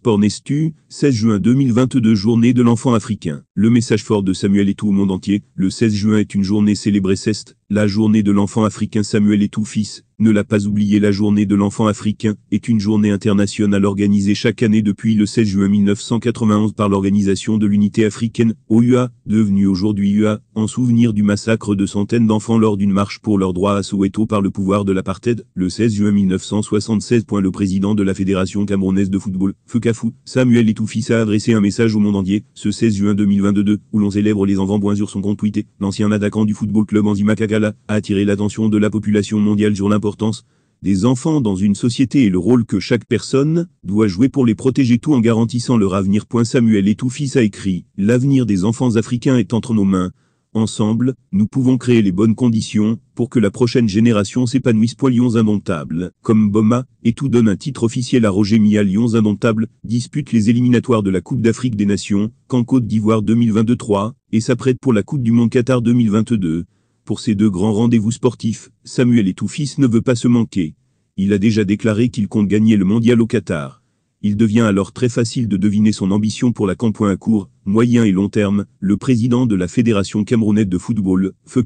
Sport Nestu, 16 juin 2022 Journée de l'enfant africain. Le message fort de Samuel tout au monde entier, le 16 juin est une journée célébrée ceste, la journée de l'enfant africain Samuel et tout fils, ne l'a pas oublié la journée de l'enfant africain, est une journée internationale organisée chaque année depuis le 16 juin 1991 par l'Organisation de l'Unité Africaine, OUA, devenue aujourd'hui UA, en souvenir du massacre de centaines d'enfants lors d'une marche pour leurs droits à Soweto par le pouvoir de l'apartheid, le 16 juin 1976. Le président de la Fédération Camerounaise de Football, Fukafu, Samuel Etoufis a adressé un message au monde entier, ce 16 juin 2022, où l'on célèbre les enfants bois sur son compte Twitter. L'ancien attaquant du football club Anzima a attiré l'attention de la population mondiale sur l'importance des enfants dans une société et le rôle que chaque personne doit jouer pour les protéger tout en garantissant leur avenir. Samuel Etoufis a écrit « L'avenir des enfants africains est entre nos mains. Ensemble, nous pouvons créer les bonnes conditions pour que la prochaine génération s'épanouisse. Lions indomptables, comme Boma, et tout donne un titre officiel à Roger Mia. Lions indomptables dispute les éliminatoires de la Coupe d'Afrique des Nations, qu'en Côte d'Ivoire 2023, et s'apprête pour la Coupe du Monde Qatar 2022 pour ces deux grands rendez-vous sportifs, Samuel Etoufis ne veut pas se manquer. Il a déjà déclaré qu'il compte gagner le mondial au Qatar. Il devient alors très facile de deviner son ambition pour la campagne à court, moyen et long terme. Le président de la Fédération camerounaise de football, Feu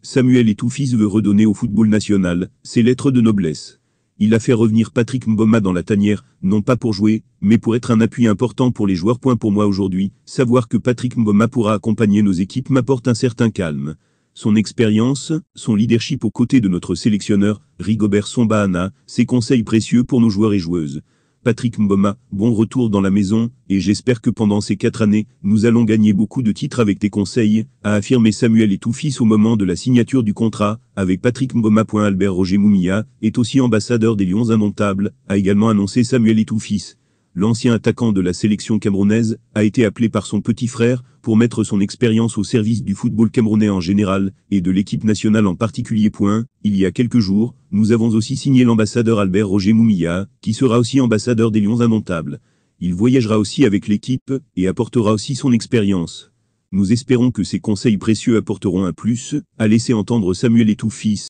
Samuel Etoufis veut redonner au football national ses lettres de noblesse. Il a fait revenir Patrick Mboma dans la tanière, non pas pour jouer, mais pour être un appui important pour les joueurs. Point pour moi aujourd'hui, savoir que Patrick Mboma pourra accompagner nos équipes m'apporte un certain calme son expérience, son leadership aux côtés de notre sélectionneur, Rigobert Sombahana, ses conseils précieux pour nos joueurs et joueuses. Patrick Mboma, bon retour dans la maison, et j'espère que pendant ces quatre années, nous allons gagner beaucoup de titres avec tes conseils, a affirmé Samuel Etoufis au moment de la signature du contrat, avec Patrick Mboma. Albert Roger Moumia, est aussi ambassadeur des Lions Indomptables, a également annoncé Samuel Etoufis l'ancien attaquant de la sélection camerounaise, a été appelé par son petit frère pour mettre son expérience au service du football camerounais en général et de l'équipe nationale en particulier. Point. Il y a quelques jours, nous avons aussi signé l'ambassadeur Albert Roger Moumia, qui sera aussi ambassadeur des Lions Indomptables. Il voyagera aussi avec l'équipe et apportera aussi son expérience. Nous espérons que ces conseils précieux apporteront un plus, à laisser entendre Samuel et tout fils,